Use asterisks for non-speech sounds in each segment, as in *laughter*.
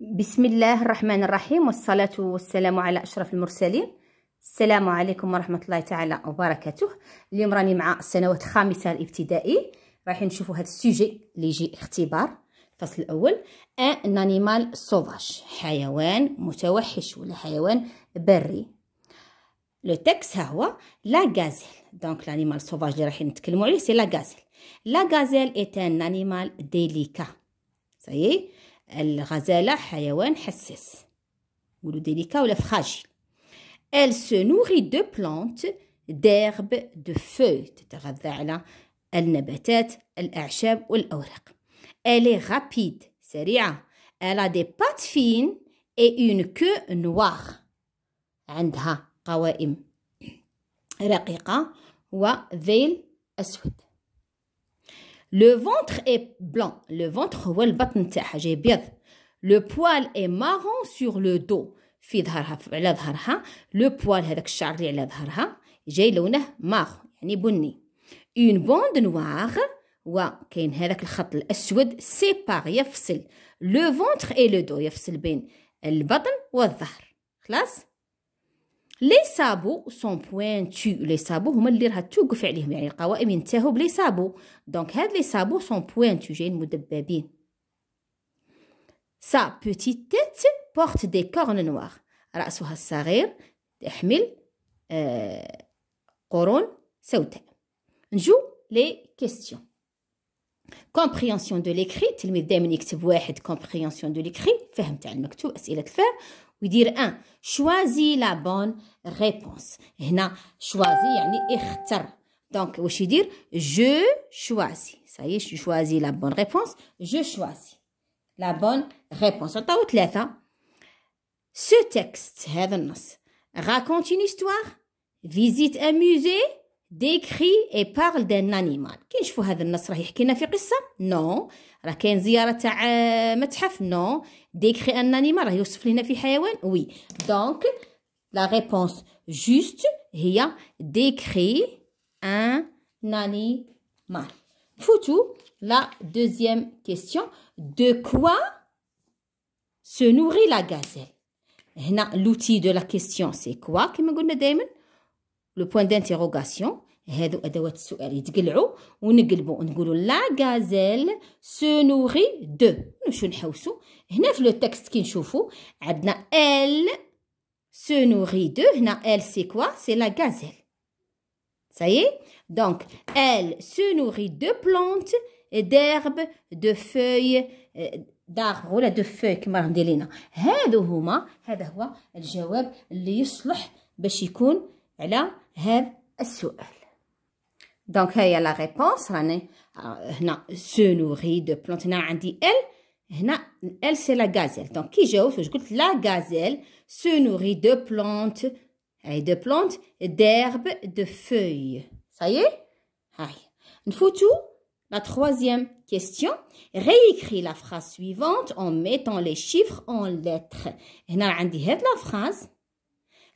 بسم الله الرحمن الرحيم والصلاة والسلام على أشرف المرسلين السلام عليكم ورحمة الله تعالى وبركاته اليوم راني مع السنوات الخامسة الابتدائي رايحين نشوفوا هذا السوجي اللي يجي اختبار الفصل الأول ان انيمال سوفاج حيوان متوحش ولا حيوان بري لو تكس ها هو لا غازيل دونك لانيمال سوفاج اللي رايحين نتكلموا عليه سي لا غازيل لا غازيل ايت ان انيمال ديليكا صحيح الغزالة حيوان حساس ولو ديليكا ولا فراجيل إل se دو de دارب دو de تتغذى على النباتات الأعشاب والأوراق Elle est سريعة Elle دي بات فين إي أون كو queue عندها قوائم رقيقة وذيل أسود لو فونتر اي بلون لو فونتر هو البطن نتاعها جاي بيض لو بوال اي مارون سور لو دو في ظهرها على ظهرها لو بوال هذاك الشعر اللي على ظهرها جاي لونه مارون يعني بني اون بوند نوار وكاين هذاك الخط الاسود سيبار يفصل لو فونتخ اي لو دو يفصل بين البطن والظهر خلاص Les sabots sont pointus. Les sabots, vous m'avez dit, vous avez fait des sabots. Donc, les sabots sont pointus. J'ai une Sa petite tête porte des cornes noires. Alors, souhaitons s'arrêter, des euh, cornes, noires. On joue les questions. Compréhension de l'écrit, il m'a une vous avez compréhension de l'écrit, fermez-vous, mais tout, est We dire un, choisis la bonne réponse. Eh na choisis, اختار. Donc, je vais dire, je choisis. Ça y est, je choisis la bonne réponse. Je choisis la bonne réponse Ce texte. Raconte une histoire. Visite un musée. Décrit et parle d'un animal. Qu'est-ce que faut Hadouna? cest que Non. La quinzième visite à un non? Décrit un animal. y a des Oui. Donc la réponse juste est décrit un animal. Foutu. La deuxième question. De quoi se nourrit la gazelle? l'outil de la question. C'est quoi que Le point d'interrogation. هادو ادوات السؤال يتقلعوا ونقلبوا نقولوا لا غازيل سو نوغي دو نمشيو نحوسوا هنا في لو تكست كي نشوفوا عندنا ال سو نوغي دو هنا ال سي كوا سي لا غازيل ساي دونك ال سو نوغي دو بلونت ديرب دو فوي دار ولا دو فوي كما راهم لينا هادو هما هذا هو الجواب اللي يصلح باش يكون على هذا السؤال Donc, il y a la réponse Elle euh, se nourrit de plantes a elle elle c'est la gazelle. Donc qui Je Je la gazelle se nourrit de plantes et de plantes d'herbes de feuilles. Ça y est Une photo. la troisième question. Réécris la phrase suivante en mettant les chiffres en lettres. dit la phrase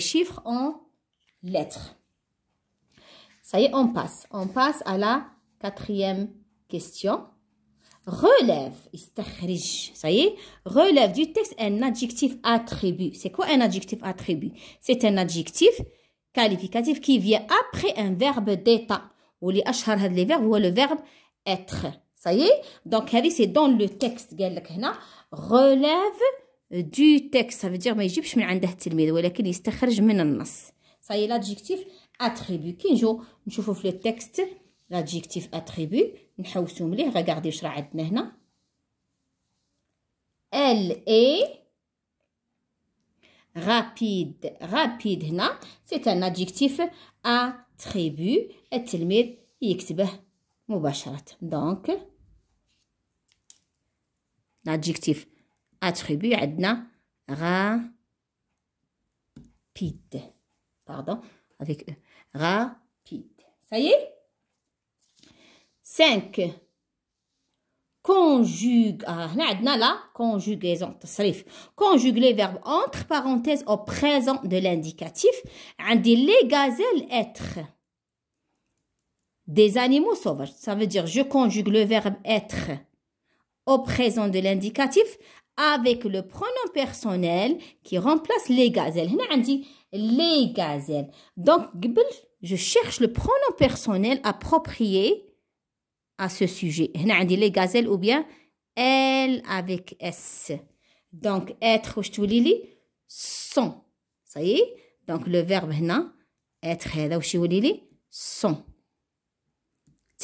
chiffres en lettres. Ça y est, on passe. On passe à la quatrième question. relève ça y est relève du texte un adjectif attribut c'est quoi un adjectif attribut c'est un adjectif qualificatif qui vient après un verbe d'état ou les had les verbes ou le verbe être ça y est donc c'est dans le texte relève دو تكست ça veut ما يجيبش من عنده التلميذ ولكن يستخرج من النص صاي لادجيكتيف اتريبي كي نجو نشوفو في لو تكست لادجيكتيف اتريبي نحوسو مليح غاكاردي واش راه عندنا هنا ال اي رابيد رابيد هنا سي ان ادجيكتيف اتريبي التلميذ يكتبه مباشره دونك لادجيكتيف Attribut عندنا rapide pardon avec ra e. rapide ça y est 5 conjugue ah, هنا عندنا la conjugaison conjugue les verbes entre parenthèses au présent de l'indicatif Un les gazelles être des animaux sauvages ça veut dire je conjugue le verbe être au présent de l'indicatif avec le pronom personnel qui remplace les gazelles. les gazelles. Donc, je cherche le pronom personnel approprié à ce sujet. on les gazelles ou bien elle avec S. Donc, être, je te son. Ça y est Donc, le verbe هنا être, هذا le يولي لي son.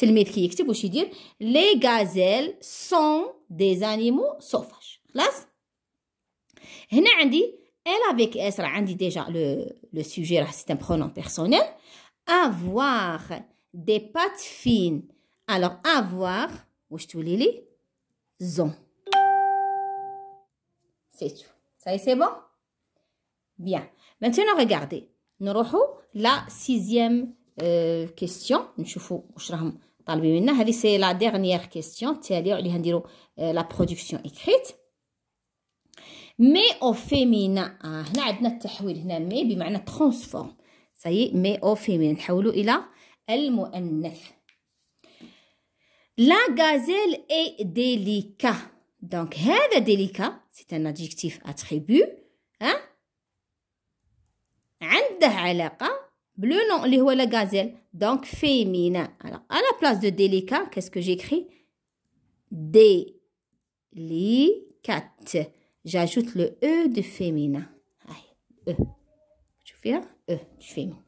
écrit, je dire les gazelles sont des animaux sauvages خلاص هنا عندي elle avec s راه عندي ديجا لو لو سوجي راه سي ان برونون بيرسونيل avoir des pattes fines alors avoir واش تولي لي zon c'est tout ça y est c'est bon bien maintenant regardez نروحو لا سيزيام كيستيون نشوفو واش راهم طالبين منا هذه سي لا ديرنيير كيستيون التاليه عليها نديرو لا برودكسيون écrite مي او فيمينا آه هنا عندنا التحويل هنا مي بمعنى ترانسفورم سي مي او فيمينا نحولوا الى المؤنث لا غازيل اي ديليكا دونك هذا ديليكا سي ان ادجكتيف اتريبيو ها عنده علاقه بلو نون اللي هو لا غازيل دونك féminin على لا بلاص دو ديليكا delicat جيكري دي لي كات j'ajoute le E de « féminin. e. Tu E féminin.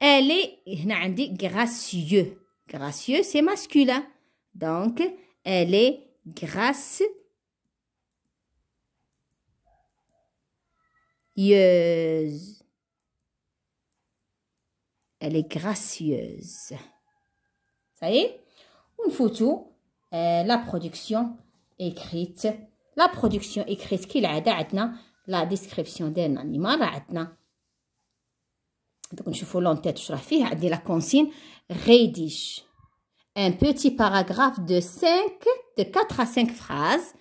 Elle est, on dit gracieux. Gracieux, c'est masculin. Donc, elle est gracieuse. Elle est gracieuse. Ça y est, une photo, euh, la production écrite la production écrite qui a là, la description d'un animal il Donc, je vous tête dit la consigne. Rédige un petit paragraphe de 5, de 4 à 5 phrases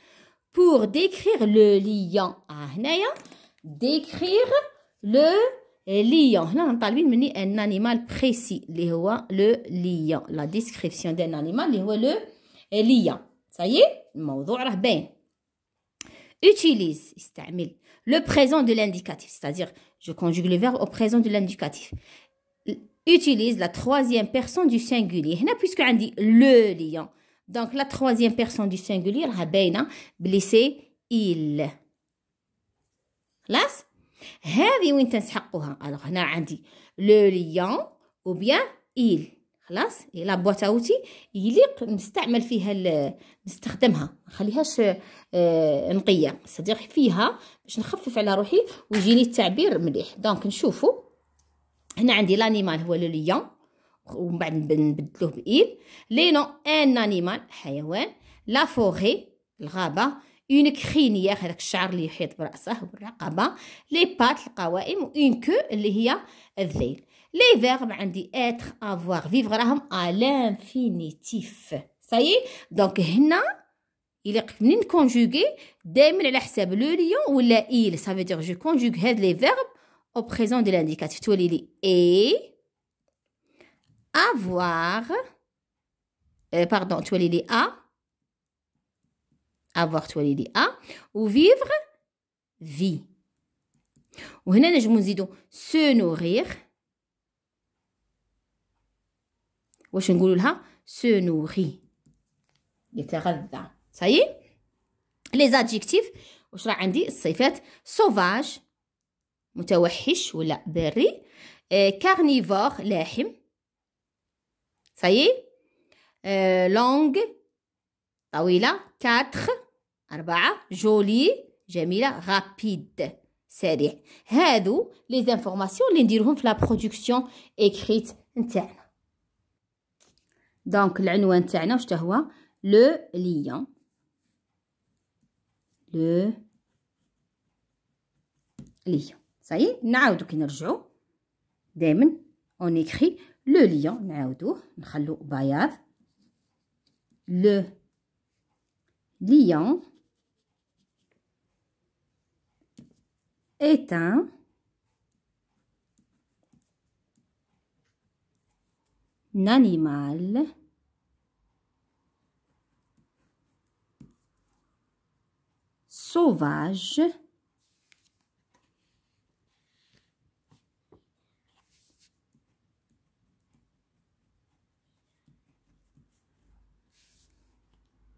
pour décrire le lion. Décrire le lion. Non, on parle d'un un animal précis. Le lion. La description d'un animal, le lion. Ça y est, le mot est bien utilise, le présent de l'indicatif, c'est-à-dire je conjugue le verbe au présent de l'indicatif. Utilise la troisième personne du singulier. puisque on dit le lion. Donc la troisième personne du singulier, rabaina, blessé, il. خلاص هذه وين le lion ou bien il خلاص الا بواتاوتي يليق نستعمل فيها نستخدمها ما نخليهاش آه نقيه صديق فيها باش نخفف على روحي ويجيني التعبير مليح دونك نشوفوا هنا عندي لانيمال هو لو ليون ومن بعد نبدلوه بايل لي نو ان انيمال حيوان لا فوغي الغابه اون كرينيير هذاك الشعر اللي يحيط براسه والرقبه لي بات القوائم اون كو اللي هي الذيل les verbes عندي être avoir vivre راهم à l'infinitif ça y est donc هنا il منين نكونجوغي دائما على حساب lion ou il ça veut dire je conjugue les verbes au présent de l'indicatif il est « et avoir euh, tu pardon il est « à avoir il est « à ou vivre vie je وهنا نجمو نزيدو se nourrir واش نقولوا لها سو نوري يتغذى صايي لي زادجيكتيف واش راه عندي الصفات سوفاج متوحش ولا بري كارنيفور euh, لاحم صايي لونغ euh, طويله كاتخ أربعة جولي جميله غابيد سريع هادو لي زانفورماسيون اللي نديروهم في لا برودكسيون اكريت نتاعنا دونك العنوان تاعنا واش هو لو ليون لو ليون صايي نعاودو كي نرجعو دائما اون ايكري لو ليون نعاودوه نخلو بياض لو ليون est un animal. Sauvage.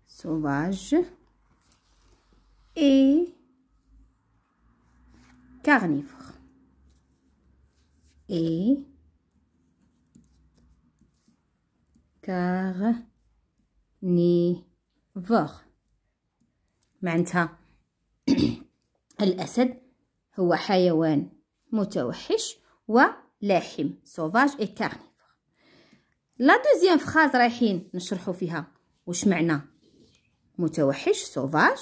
Sauvage. Et carnivore. Et كارنيفور معنتها *clears throat* الأسد هو حيوان متوحش ولاحم سوفاج اي كارنيفور لا دوزيام فخاز رايحين نشرحو فيها واش معنى متوحش سوفاج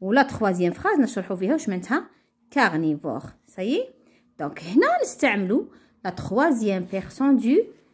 ولا تخوازيام فخاز نشرحو فيها واش معناتها كارنيفور سايي دونك هنا نستعملو لا تخوازيام بيرسون دو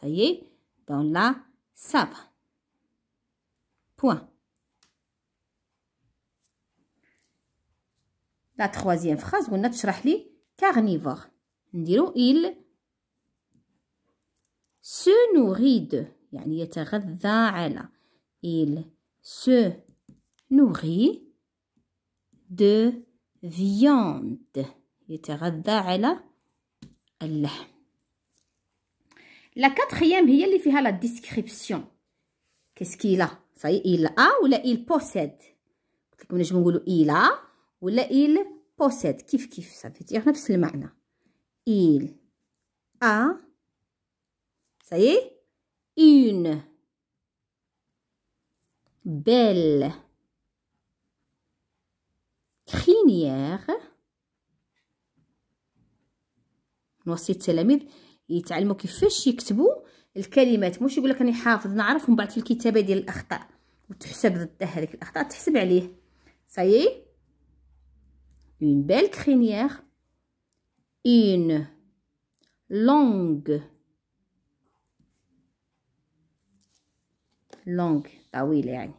Ça y est, dans la savane. Point. La troisième phrase, on a carnivore. il se nourrit de. Il se nourrit de viande. يتغذى على اللحم la quatrième, il y a la description. Qu'est-ce qu'il a Ça y est, il a ou il possède. Comme je vous dire il a ou il possède. Kif kif, ça veut dire نفس المعنى. Il a ça y est une belle crinière. نوصي التلاميذ يتعلموا كيفاش يكتبوا الكلمات مش يقول لك راني حافظ نعرف من بعد في الكتابه ديال الاخطاء وتحسب ضد هذيك الاخطاء تحسب عليه سايي une belle crinière une longue longue طويله يعني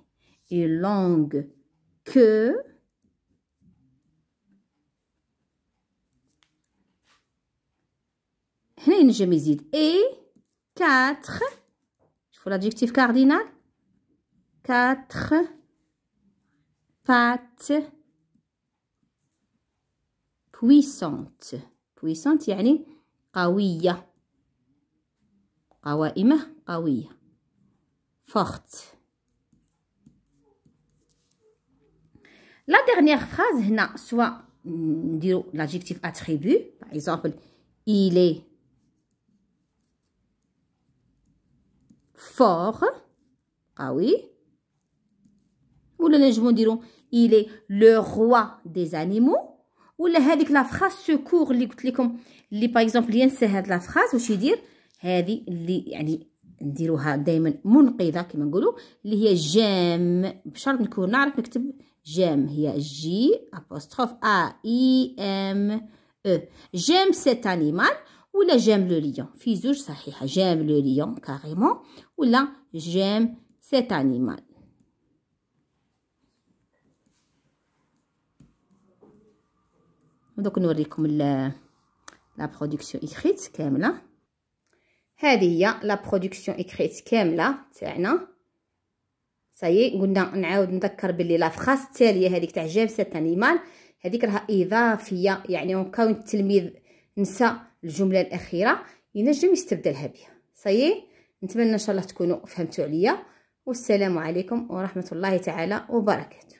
une longue queue Et 4. Je faut l'adjectif cardinal. 4 pattes Puissante. Puissantes, une قوية. قوائمة قوية. Forte. La dernière phrase, soit hmm, l'adjectif attribut, par exemple, il est فور قوي ولا نجمو نديرو il est le roi des animaux ولا هذيك لا فراس سكور اللي قلت لكم اللي باغ اكزومبل ينسى هاد لا فراس واش يدير هذه اللي يعني نديروها دائما منقذه كما نقولوا اللي هي جام بشرط نكون نعرف نكتب جام هي جي ابوستروف ا اي ام او جام سيت انيمال ولا جام لو ليون في زوج صحيحه جام لو ليون كاريمون ولا جام سيت انيمال دوك نوريكم لا برودكسيون اكريت كامله هذه هي لا برودكسيون اكريت كامله تاعنا صايي قلنا نعاود نذكر باللي لا فراس التاليه هذيك تاع جام سيت انيمال هذيك راها اضافيه يعني اون كاون التلميذ نسى الجمله الاخيره ينجم يستبدلها بها صايي نتمنى ان شاء الله تكونوا فهمتوا عليا والسلام عليكم ورحمه الله تعالى وبركاته